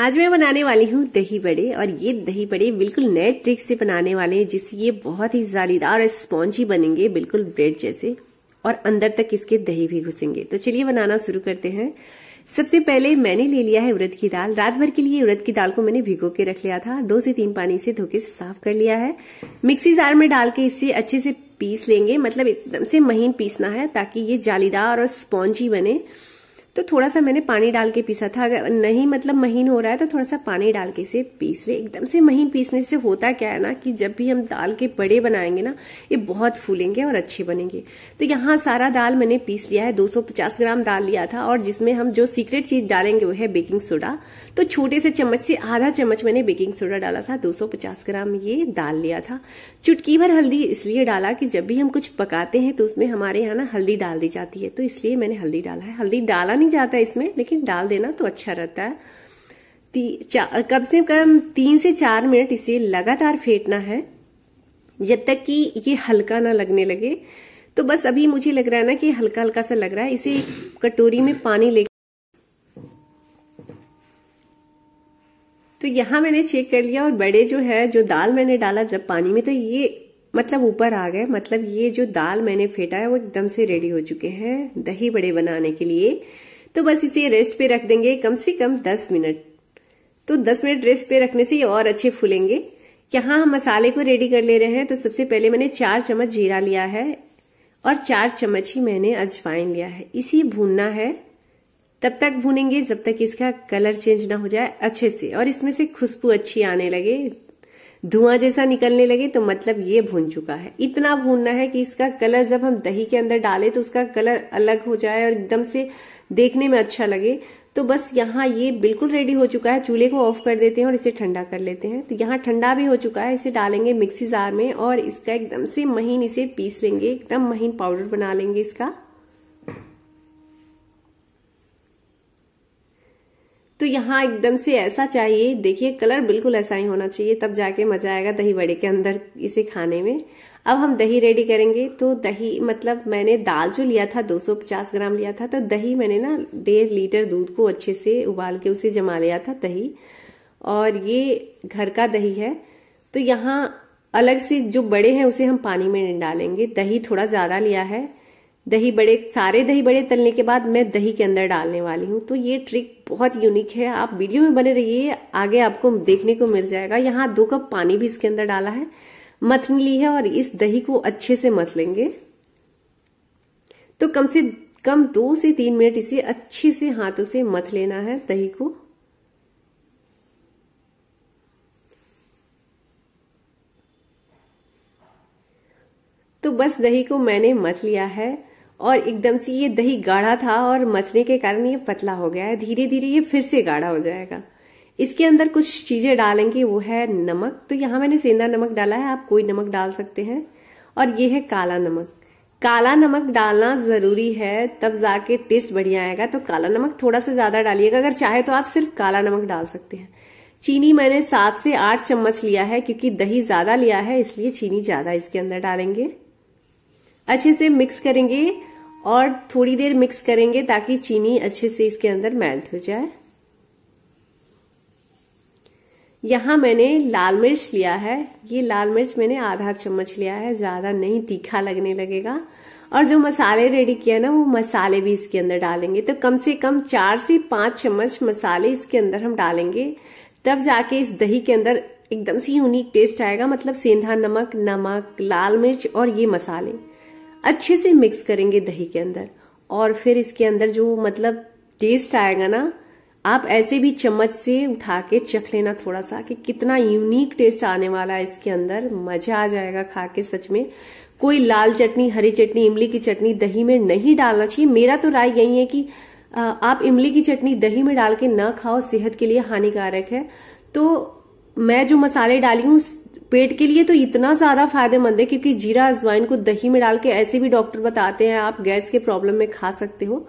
आज मैं बनाने वाली हूँ दही बड़े और ये दही बड़े बिल्कुल नए ट्रिक से बनाने वाले हैं जिससे ये बहुत ही जालीदार और स्पॉन्जी बनेंगे बिल्कुल ब्रेड जैसे और अंदर तक इसके दही भी घुसेंगे तो चलिए बनाना शुरू करते हैं सबसे पहले मैंने ले लिया है उड़द की दाल रात भर के लिए उड़द की दाल को मैंने भिगो के रख लिया था दो से तीन पानी से धोके साफ कर लिया है मिक्सी जार में डाल के इसे अच्छे से पीस लेंगे मतलब एकदम से महीन पीसना है ताकि ये जालीदार और स्पॉन्जी बने तो थोड़ा सा मैंने पानी डाल के पीसा था अगर नहीं मतलब महीन हो रहा है तो थोड़ा सा पानी डाल के इसे पीस ले एकदम से महीन पीसने से होता क्या है ना कि जब भी हम दाल के बड़े बनाएंगे ना ये बहुत फूलेंगे और अच्छे बनेंगे तो यहाँ सारा दाल मैंने पीस लिया है 250 ग्राम दाल लिया था और जिसमें हम जो सीक्रेट चीज डालेंगे वो है बेकिंग सोडा तो छोटे से चम्मच से आधा चम्मच मैंने बेकिंग सोडा डाला था दो ग्राम ये दाल लिया था चुटकी भर हल्दी इसलिए डाला कि जब भी हम कुछ पकाते हैं तो उसमें हमारे यहाँ ना हल्दी डाल दी जाती है तो इसलिए मैंने हल्दी डाला है हल्दी डाला नहीं नहीं जाता इसमें लेकिन डाल देना तो अच्छा रहता है कम से कम तीन से चार मिनट इसे लगातार फेंटना है जब तक कि ये हल्का ना लगने लगे तो बस अभी मुझे लग रहा है ना कि हल्का हल्का सा लग रहा है इसे कटोरी में पानी ले तो यहाँ मैंने चेक कर लिया और बड़े जो है जो दाल मैंने डाला जब पानी में तो ये मतलब ऊपर आ गए मतलब ये जो दाल मैंने फेंटा है वो एकदम से रेडी हो चुके हैं दही बड़े बनाने के लिए तो बस इसे रेस्ट पे रख देंगे कम से कम दस मिनट तो दस मिनट रेस्ट पे रखने से ये और अच्छे फूलेंगे यहां हम मसाले को रेडी कर ले रहे हैं तो सबसे पहले मैंने चार चम्मच जीरा लिया है और चार चम्मच ही मैंने अजवाइन लिया है इसे भूनना है तब तक भूनेंगे जब तक इसका कलर चेंज ना हो जाए अच्छे से और इसमें से खुशबू अच्छी आने लगे धुआं जैसा निकलने लगे तो मतलब ये भून चुका है इतना भूनना है कि इसका कलर जब हम दही के अंदर डालें तो उसका कलर अलग हो जाए और एकदम से देखने में अच्छा लगे तो बस यहाँ ये बिल्कुल रेडी हो चुका है चूल्हे को ऑफ कर देते हैं और इसे ठंडा कर लेते हैं तो यहाँ ठंडा भी हो चुका है इसे डालेंगे मिक्सी जार में और इसका एकदम से महीन इसे पीस लेंगे एकदम महीन पाउडर बना लेंगे इसका तो यहाँ एकदम से ऐसा चाहिए देखिए कलर बिल्कुल ऐसा ही होना चाहिए तब जाके मजा आएगा दही बड़े के अंदर इसे खाने में अब हम दही रेडी करेंगे तो दही मतलब मैंने दाल जो लिया था 250 ग्राम लिया था तो दही मैंने ना डेढ़ लीटर दूध को अच्छे से उबाल के उसे जमा लिया था दही और ये घर का दही है तो यहाँ अलग से जो बड़े हैं उसे हम पानी में डालेंगे दही थोड़ा ज़्यादा लिया है दही बड़े सारे दही बड़े तलने के बाद मैं दही के अंदर डालने वाली हूँ तो ये ट्रिक बहुत यूनिक है आप वीडियो में बने रहिए आगे आपको देखने को मिल जाएगा यहाँ दो कप पानी भी इसके अंदर डाला है मथन ली है और इस दही को अच्छे से मथ लेंगे तो कम से कम दो से तीन मिनट इसे अच्छे से हाथों से मथ लेना है दही को तो बस दही को मैंने मथ लिया है और एकदम से ये दही गाढ़ा था और मथने के कारण ये पतला हो गया है धीरे धीरे ये फिर से गाढ़ा हो जाएगा इसके अंदर कुछ चीजें डालेंगे वो है नमक तो यहाँ मैंने सेंधा नमक डाला है आप कोई नमक डाल सकते हैं और ये है काला नमक काला नमक डालना जरूरी है तब जाके टेस्ट बढ़िया आएगा तो काला नमक थोड़ा सा ज्यादा डालिएगा अगर चाहे तो आप सिर्फ काला नमक डाल सकते हैं चीनी मैंने सात से आठ चम्मच लिया है क्योंकि दही ज्यादा लिया है इसलिए चीनी ज्यादा इसके अंदर डालेंगे अच्छे से मिक्स करेंगे और थोड़ी देर मिक्स करेंगे ताकि चीनी अच्छे से इसके अंदर मेल्ट हो जाए यहां मैंने लाल मिर्च लिया है ये लाल मिर्च मैंने आधा चम्मच लिया है ज़्यादा नहीं तीखा लगने लगेगा और जो मसाले रेडी किया ना वो मसाले भी इसके अंदर डालेंगे तो कम से कम चार से पांच चम्मच मसाले इसके अंदर हम डालेंगे तब जाके इस दही के अंदर एकदम से यूनिक टेस्ट आएगा मतलब सेंधा नमक नमक लाल मिर्च और ये मसाले अच्छे से मिक्स करेंगे दही के अंदर और फिर इसके अंदर जो मतलब टेस्ट आएगा ना आप ऐसे भी चम्मच से उठा के चख लेना थोड़ा सा कि कितना यूनिक टेस्ट आने वाला है इसके अंदर मजा आ जाएगा खा के सच में कोई लाल चटनी हरी चटनी इमली की चटनी दही में नहीं डालना चाहिए मेरा तो राय यही है कि आप इमली की चटनी दही में डाल के ना खाओ सेहत के लिए हानिकारक है तो मैं जो मसाले डाली हूं पेट के लिए तो इतना ज्यादा फायदेमंद है क्योंकि जीरा अजवाइन को दही में डाल के ऐसे भी डॉक्टर बताते हैं आप गैस के प्रॉब्लम में खा सकते हो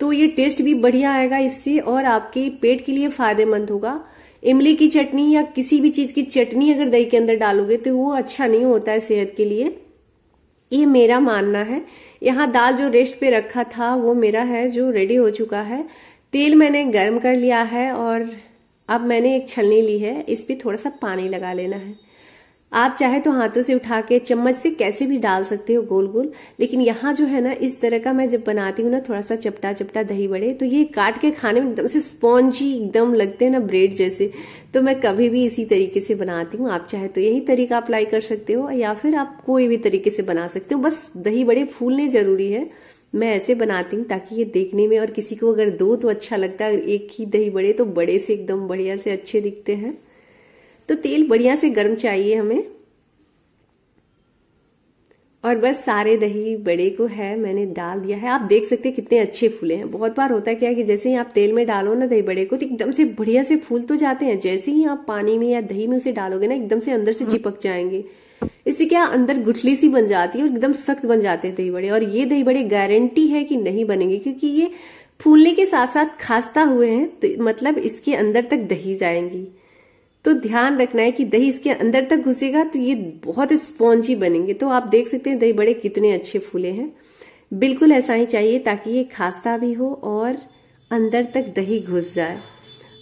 तो ये टेस्ट भी बढ़िया आएगा इससे और आपके पेट के लिए फायदेमंद होगा इमली की चटनी या किसी भी चीज की चटनी अगर दही के अंदर डालोगे तो वो अच्छा नहीं होता है सेहत के लिए ये मेरा मानना है यहाँ दाल जो रेस्ट पे रखा था वो मेरा है जो रेडी हो चुका है तेल मैंने गर्म कर लिया है और अब मैंने एक छलनी ली है इस पर थोड़ा सा पानी लगा लेना है आप चाहे तो हाथों से उठा के चम्मच से कैसे भी डाल सकते हो गोल गोल लेकिन यहाँ जो है ना इस तरह का मैं जब बनाती हूँ ना थोड़ा सा चपटा चपटा दही बड़े तो ये काट के खाने में एकदम से स्पॉन्जी एकदम लगते हैं ना ब्रेड जैसे तो मैं कभी भी इसी तरीके से बनाती हूँ आप चाहे तो यही तरीका अप्लाई कर सकते हो या फिर आप कोई भी तरीके से बना सकते हो बस दही बड़े फूलने जरूरी है मैं ऐसे बनाती हूँ ताकि ये देखने में और किसी को अगर दो तो अच्छा लगता है एक ही दही बड़े तो बड़े से एकदम बढ़िया से अच्छे दिखते हैं तो तेल बढ़िया से गर्म चाहिए हमें और बस सारे दही बड़े को है मैंने डाल दिया है आप देख सकते हैं कितने अच्छे फूले हैं बहुत बार होता क्या है कि जैसे ही आप तेल में डालो ना दही बड़े को तो एकदम से बढ़िया से फूल तो जाते हैं जैसे ही आप पानी में या दही में उसे डालोगे ना एकदम से अंदर से हाँ। चिपक जाएंगे इससे क्या अंदर गुठली सी बन जाती है और एकदम सख्त बन जाते हैं दही बड़े और ये दही बड़े गारंटी है कि नहीं बनेंगे क्योंकि ये फूलने के साथ साथ खासता हुए हैं तो मतलब इसके अंदर तक दही जाएंगी तो ध्यान रखना है कि दही इसके अंदर तक घुसेगा तो ये बहुत स्पॉन्जी बनेंगे तो आप देख सकते हैं दही बड़े कितने अच्छे फूले हैं बिल्कुल ऐसा ही चाहिए ताकि ये खास्ता भी हो और अंदर तक दही घुस जाए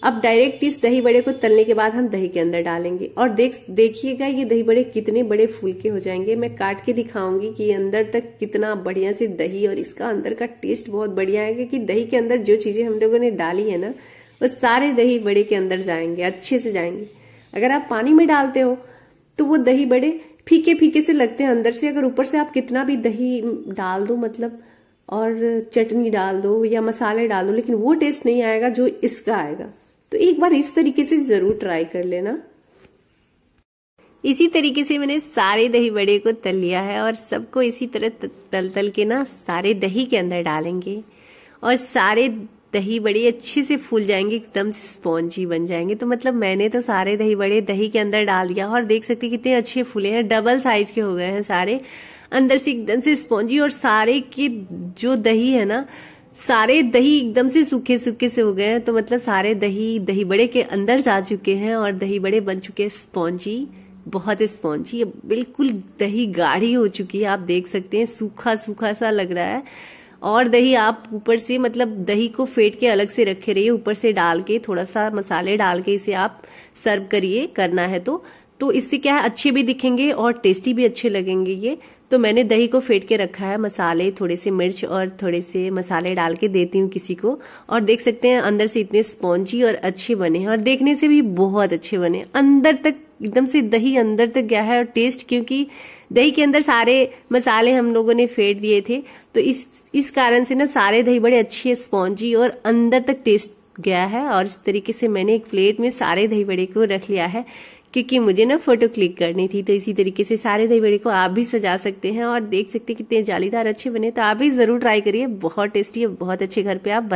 अब डायरेक्ट इस दही बड़े को तलने के बाद हम दही के अंदर डालेंगे और देख देखिएगा ये दही बड़े कितने बड़े फूल के हो जाएंगे मैं काट के दिखाऊंगी कि अंदर तक कितना बढ़िया से दही और इसका अंदर का टेस्ट बहुत बढ़िया है क्योंकि दही के अंदर जो चीजें हम लोगों ने डाली है ना वो सारे दही बड़े के अंदर जाएंगे अच्छे से जाएंगे अगर आप पानी में डालते हो तो वो दही बड़े फीके फीके से लगते हैं अंदर से अगर ऊपर से आप कितना भी दही डाल दो मतलब और चटनी डाल दो या मसाले डाल दो लेकिन वो टेस्ट नहीं आएगा जो इसका आएगा तो एक बार इस तरीके से जरूर ट्राई कर लेना इसी तरीके से मैंने सारे दही बड़े को तल लिया है और सबको इसी तरह तल तल के ना सारे दही के अंदर डालेंगे और सारे दही बड़े अच्छे से फूल जाएंगे एकदम से स्पॉन्जी बन जाएंगे तो मतलब मैंने तो सारे दही बड़े दही के अंदर डाल दिया और देख सकते कितने अच्छे फूले हैं डबल साइज के हो गए हैं सारे अंदर से एकदम से स्पॉन्जी और सारे के जो दही है ना सारे दही एकदम से सूखे सूखे से हो गए हैं तो मतलब सारे दही दही बड़े के अंदर जा चुके हैं और दही बड़े बन चुके हैं स्पॉन्जी बहुत स्पॉन्जी बिल्कुल दही गाढ़ी हो चुकी है आप देख सकते हैं सूखा सूखा सा लग रहा है और दही आप ऊपर से मतलब दही को फेट के अलग से रखे रहिए ऊपर से डाल के थोड़ा सा मसाले डाल के इसे आप सर्व करिए करना है तो तो इससे क्या है अच्छे भी दिखेंगे और टेस्टी भी अच्छे लगेंगे ये तो मैंने दही को फेंट के रखा है मसाले थोड़े से मिर्च और थोड़े से मसाले डाल के देती हूँ किसी को और देख सकते हैं अंदर से इतने स्पॉन्जी और अच्छे बने हैं और देखने से भी बहुत अच्छे बने अंदर तक एकदम से दही अंदर तक गया है और टेस्ट क्योंकि दही के अंदर सारे मसाले हम लोगों ने फेंट दिए थे तो इस इस कारण से ना सारे दही बड़े अच्छे स्पॉन्जी और अंदर तक टेस्ट गया है और इस तरीके से मैंने एक प्लेट में सारे दही बड़े को रख लिया है क्योंकि मुझे ना फोटो क्लिक करनी थी तो इसी तरीके से सारे दही बड़े को आप भी सजा सकते हैं और देख सकते हैं कितने जालीदार अच्छे बने तो आप भी जरूर ट्राई करिए बहुत टेस्टी है बहुत अच्छे घर पे आप